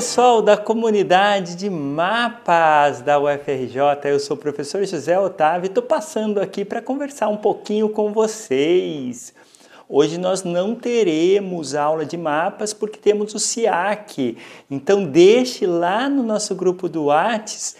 pessoal da comunidade de mapas da UFRJ, eu sou o professor José Otávio e estou passando aqui para conversar um pouquinho com vocês. Hoje nós não teremos aula de mapas porque temos o SIAC, então deixe lá no nosso grupo do Whats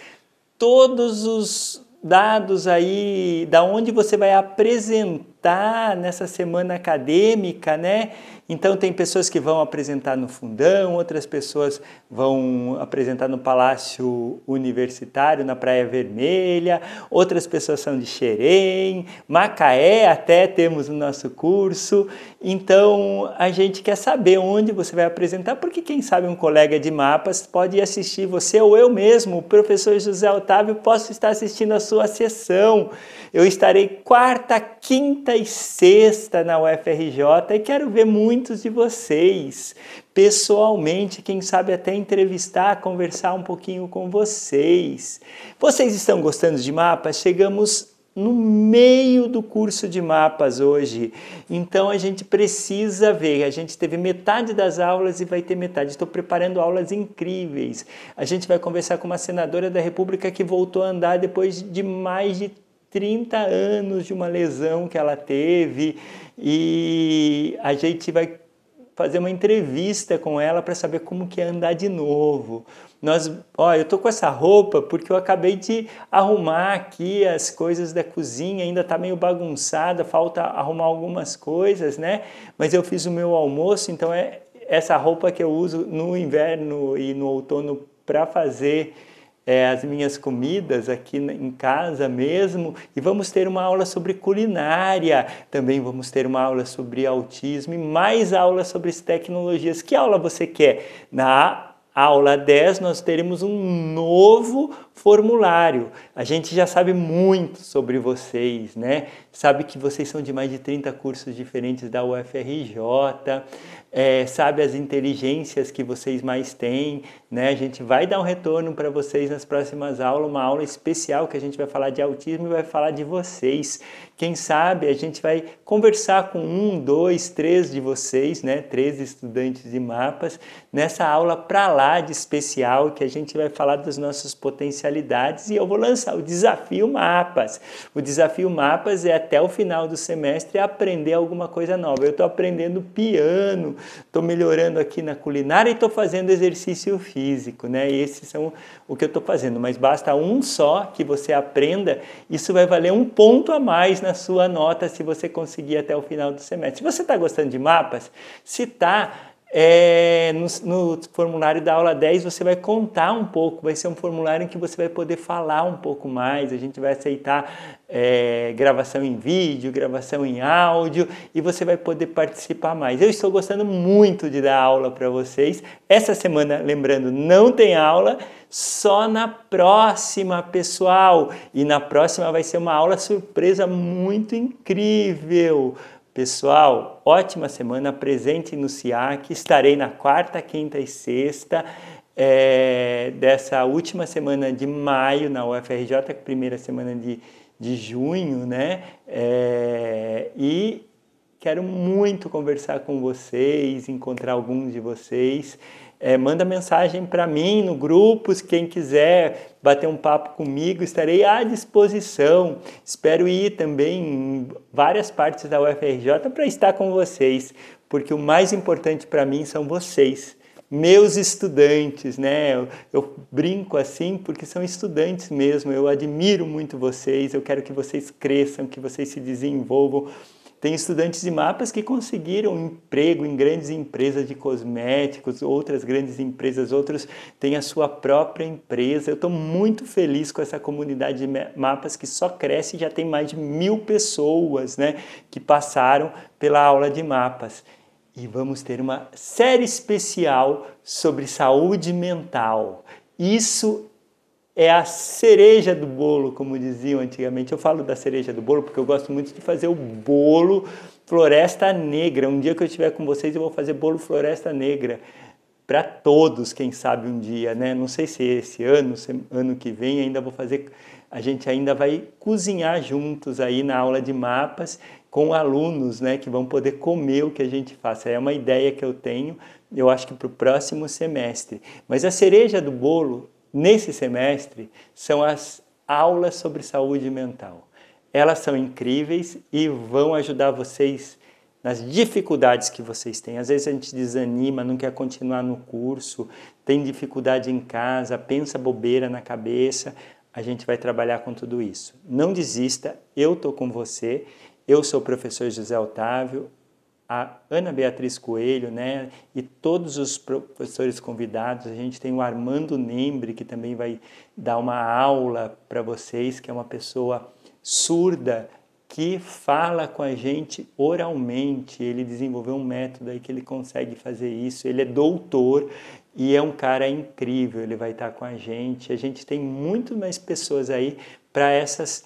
todos os dados aí da onde você vai apresentar está nessa semana acadêmica, né? Então tem pessoas que vão apresentar no Fundão, outras pessoas vão apresentar no Palácio Universitário, na Praia Vermelha, outras pessoas são de Xerém, Macaé até temos o nosso curso. Então a gente quer saber onde você vai apresentar, porque quem sabe um colega de mapas pode assistir você ou eu mesmo, o professor José Otávio, posso estar assistindo a sua sessão. Eu estarei quarta, quinta quinta e sexta na UFRJ e quero ver muitos de vocês pessoalmente, quem sabe até entrevistar, conversar um pouquinho com vocês. Vocês estão gostando de mapas? Chegamos no meio do curso de mapas hoje. Então a gente precisa ver. A gente teve metade das aulas e vai ter metade. Estou preparando aulas incríveis. A gente vai conversar com uma senadora da República que voltou a andar depois de mais de 30 anos de uma lesão que ela teve e a gente vai fazer uma entrevista com ela para saber como que é andar de novo. Nós, ó, eu tô com essa roupa porque eu acabei de arrumar aqui as coisas da cozinha, ainda tá meio bagunçada, falta arrumar algumas coisas, né? Mas eu fiz o meu almoço, então é essa roupa que eu uso no inverno e no outono para fazer é, as minhas comidas aqui em casa mesmo e vamos ter uma aula sobre culinária, também vamos ter uma aula sobre autismo e mais aulas sobre tecnologias. Que aula você quer? Na aula 10 nós teremos um novo formulário. A gente já sabe muito sobre vocês, né? Sabe que vocês são de mais de 30 cursos diferentes da UFRJ, é, sabe as inteligências que vocês mais têm, né? A gente vai dar um retorno para vocês nas próximas aulas, uma aula especial que a gente vai falar de autismo e vai falar de vocês. Quem sabe a gente vai conversar com um, dois, três de vocês, né? Três estudantes de mapas, nessa aula para lá de especial que a gente vai falar dos nossos potenciais mensalidades e eu vou lançar o desafio Mapas. O desafio Mapas é até o final do semestre aprender alguma coisa nova. Eu estou aprendendo piano, estou melhorando aqui na culinária e estou fazendo exercício físico, né? E esses são o que eu estou fazendo. Mas basta um só que você aprenda, isso vai valer um ponto a mais na sua nota se você conseguir até o final do semestre. Se você está gostando de mapas, se está é, no, no, formulário da aula 10 você vai contar um pouco, vai ser um formulário em que você vai poder falar um pouco mais, a gente vai aceitar é, gravação em vídeo, gravação em áudio e você vai poder participar mais. Eu estou gostando muito de dar aula para vocês. Essa semana, lembrando, não tem aula, só na próxima, pessoal. E na próxima vai ser uma aula surpresa muito incrível. Pessoal, ótima semana, presente no SIAC, estarei na quarta, quinta e sexta é, dessa última semana de maio na UFRJ, é primeira semana de, de junho, né? É, e quero muito conversar com vocês, encontrar alguns de vocês. É, manda mensagem para mim no grupos, quem quiser bater um papo comigo, estarei à disposição. Espero ir também em várias partes da UFRJ para estar com vocês, porque o mais importante para mim são vocês meus estudantes, né? Eu, eu, brinco assim porque são estudantes mesmo. Eu admiro muito vocês, eu quero que vocês cresçam, que vocês se desenvolvam. Tem estudantes de mapas que conseguiram emprego em grandes empresas de cosméticos, outras grandes empresas, outros têm a sua própria empresa. Eu estou muito feliz com essa comunidade de mapas que só cresce e já tem mais de mil pessoas né, que passaram pela aula de mapas. E vamos ter uma série especial sobre saúde mental. Isso é a cereja do bolo, como diziam antigamente. Eu falo da cereja do bolo porque eu gosto muito de fazer o bolo Floresta Negra. Um dia que eu estiver com vocês, eu vou fazer bolo Floresta Negra para todos, quem sabe um dia, né? Não sei se esse ano, se ano que vem, ainda vou fazer. A gente ainda vai cozinhar juntos aí na aula de mapas com alunos, né? Que vão poder comer o que a gente faça. É uma ideia que eu tenho, eu acho que para o próximo semestre. Mas a cereja do bolo nesse semestre são as aulas sobre saúde mental. Elas são incríveis e vão ajudar vocês nas dificuldades que vocês têm. Às vezes a gente desanima, não quer continuar no curso, tem dificuldade em casa, pensa bobeira na cabeça. A gente vai trabalhar com tudo isso. Não desista, eu estou com você. Eu sou o professor José Otávio, a Ana Beatriz Coelho, né, e todos os professores convidados. A gente tem o Armando Nembre, que também vai dar uma aula para vocês, que é uma pessoa surda que fala com a gente oralmente. Ele desenvolveu um método aí que ele consegue fazer isso. Ele é doutor e é um cara incrível. Ele vai estar com a gente. A gente tem muito mais pessoas aí para essas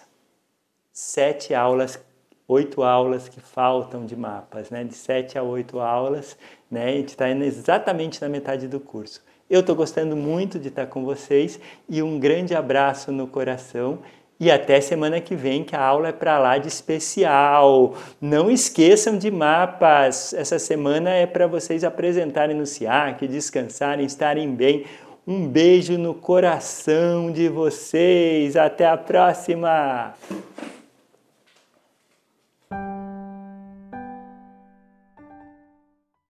sete aulas oito aulas que faltam de mapas, né? de sete a oito aulas, né? a gente está exatamente na metade do curso. Eu estou gostando muito de estar com vocês e um grande abraço no coração. E até semana que vem, que a aula é para lá de especial. Não esqueçam de mapas. Essa semana é para vocês apresentarem no SIAC, descansarem, estarem bem. Um beijo no coração de vocês. Até a próxima!